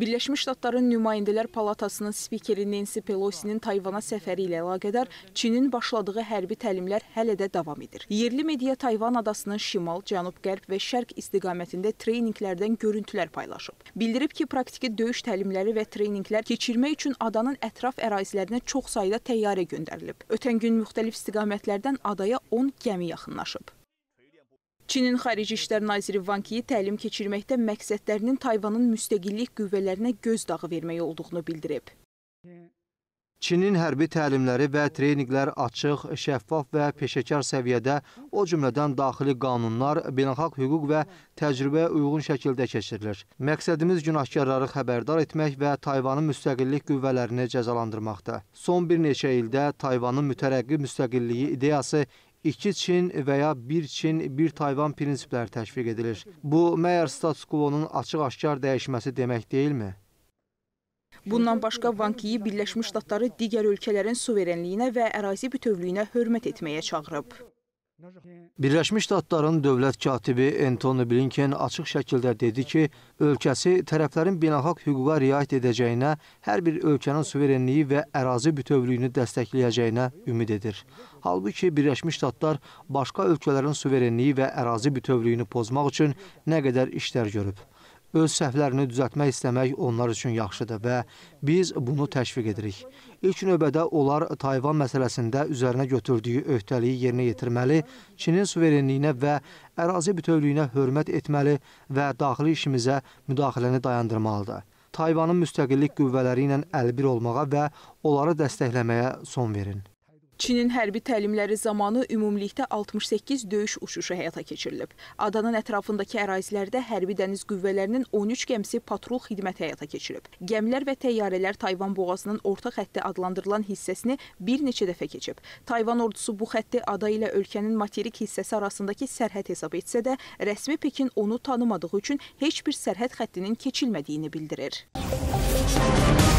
Birləşmiş Ştatların nümayəndələr palatasının spikeri Nancy Pelosi'nin Tayvana səfəri ilə əlaqədar Çinin başladığı hərbi təlimlər hələ də davam edir. Yerli media Tayvan adasının şimal, cənub-qərb və şərq istiqamətində treyninglərdən görüntülər paylaşıb. Bildirib ki, praktiki döyüş təlimləri və treyninglər keçirmək üçün adanın ətraf ərazilərinə çox sayda təyyarə göndərilib. Ötən gün müxtəlif istiqamətlərdən adaya 10 gəmi yaxınlaşıb. Çinin Xarici İşlər naziri Van Ki təlim keçirməkdə məqsədlərinin Tayvanın müstəqillik qüvvələrinə göz dağı vermək olduğunu bildirib. Çinin hərbi təlimləri və treyninglər açıq, şəffaf və peşəkar səviyyədə, o cümlədən daxili qanunlar, beynəlxalq hüquq və təcrübəyə uyğun şəkildə keçirilir. Məqsədimiz günahkarları xəbərdar etmək və Tayvanın müstəqillik qüvvələrini cəzalandırmaqdır. Son bir neçə ildə Tayvanın mütərəqqi müstəqilliyi ideyası iki Çin və ya bir Çin, bir Tayvan prinsipləri təşviq edilir. Bu, məyər status quo-nun açıq-aşkar dəyişməsi demək deyilmi? Bundan başqa Van Kiyi Birləşmiş Ştatları digər ölkələrin suverenliyinə və ərazi bütövlüyünə hörmət etməyə çağırıb. Birləşmiş Ştatların dövlət katibi Antony Blinken açıq şəkildə dedi ki, ölkəsi tərəflərin beynəlxalq hüquqa riayət edəcəyinə, hər bir ölkənin suverenliyi və ərazi bütövlüyünü dəstəkləyəcəyinə ümid edir. Halbuki Birləşmiş Ştatlar başqa ölkələrin suverenliyi və ərazi bütövlüyünü pozmaq üçün nə qədər işlər görüb öz səhvlərini düzəltmək istəmək onlar üçün yaxşıdır və biz bunu təşviq edirik. İlk növbədə onlar Tayvan məsələsində üzərinə götürdüyü öhdəliyi yerinə yetirməli, Çinin suverenliyinə və ərazi bütövlüyünə hörmət etməli və daxili işimizə müdaxiləni dayandırmalıdır. Tayvanın müstəqillik qüvvələri ilə əlbir olmağa və onları dəstəkləməyə son verin. Çinin hərbi təlimləri zamanı ümumilikdə 68 döyüş uçuşu həyata keçirilib. Adanın ətrafındakı ərazilərdə hərbi dəniz qüvvələrinin 13 gəmisi patrul xidməti həyata keçirib. Gəmlər və təyyarələr Tayvan boğazının orta xətti adlandırılan hissəsini bir neçə dəfə keçib. Tayvan ordusu bu xətti ada ilə ölkənin materik hissəsi arasındakı sərhəd hesab etsə də, rəsmi Pekin onu tanımadığı üçün heç bir sərhəd xəttinin keçilmədiyini bildirir. Müzik